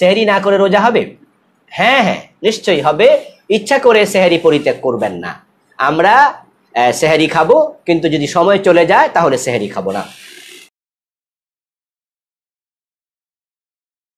সেহারি না করে রোজা হবে হ্যাঁ হ্যাঁ নিশ্চয়ই হবে ইচ্ছা করে সেহারি পরিত্যাগ করবেন না আমরা সেহারি খাবো কিন্তু যদি সময় চলে যায় তাহলে সেহারি খাবো না